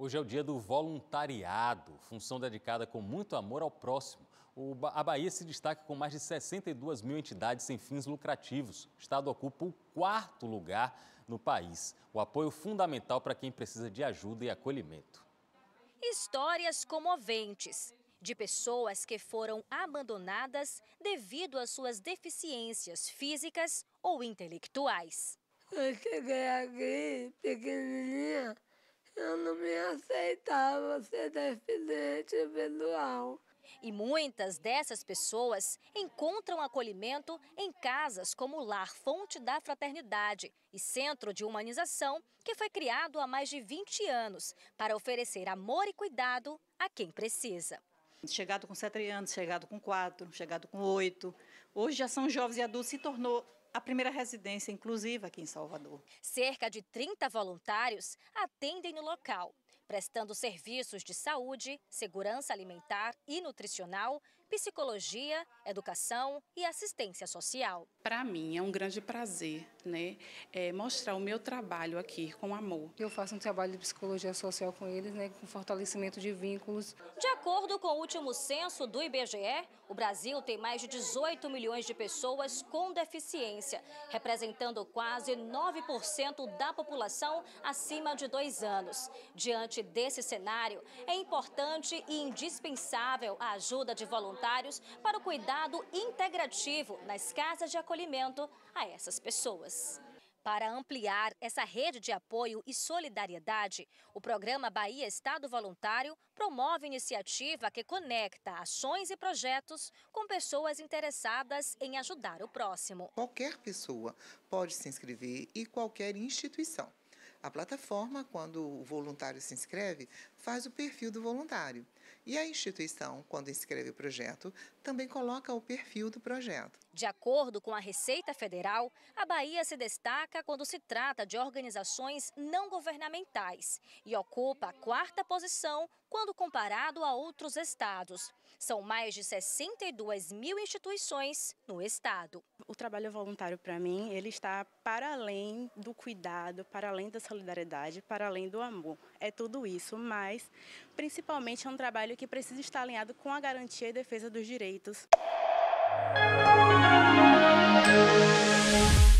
Hoje é o dia do voluntariado, função dedicada com muito amor ao próximo. a Bahia se destaca com mais de 62 mil entidades sem fins lucrativos. O Estado ocupa o quarto lugar no país. O apoio fundamental para quem precisa de ajuda e acolhimento. Histórias comoventes de pessoas que foram abandonadas devido às suas deficiências físicas ou intelectuais. Eu cheguei aqui pequenininha eu não me aceitava ser deficiente visual. E muitas dessas pessoas encontram acolhimento em casas como o Lar Fonte da Fraternidade e Centro de Humanização, que foi criado há mais de 20 anos para oferecer amor e cuidado a quem precisa. Chegado com 7 anos, chegado com 4, chegado com 8. Hoje já são jovens e adultos, se tornou a primeira residência inclusiva aqui em Salvador. Cerca de 30 voluntários atendem no local, prestando serviços de saúde, segurança alimentar e nutricional psicologia, educação e assistência social. Para mim é um grande prazer né, é mostrar o meu trabalho aqui com amor. Eu faço um trabalho de psicologia social com eles, né, com fortalecimento de vínculos. De acordo com o último censo do IBGE, o Brasil tem mais de 18 milhões de pessoas com deficiência, representando quase 9% da população acima de dois anos. Diante desse cenário, é importante e indispensável a ajuda de voluntários voluntários para o cuidado integrativo nas casas de acolhimento a essas pessoas. Para ampliar essa rede de apoio e solidariedade, o programa Bahia Estado Voluntário promove iniciativa que conecta ações e projetos com pessoas interessadas em ajudar o próximo. Qualquer pessoa pode se inscrever e qualquer instituição. A plataforma, quando o voluntário se inscreve, faz o perfil do voluntário. E a instituição, quando inscreve o projeto, também coloca o perfil do projeto. De acordo com a Receita Federal, a Bahia se destaca quando se trata de organizações não governamentais e ocupa a quarta posição quando comparado a outros estados. São mais de 62 mil instituições no estado. O trabalho voluntário, para mim, ele está para além do cuidado, para além da solidariedade, para além do amor. É tudo isso, mas principalmente é um trabalho que precisa estar alinhado com a garantia e defesa dos direitos. Música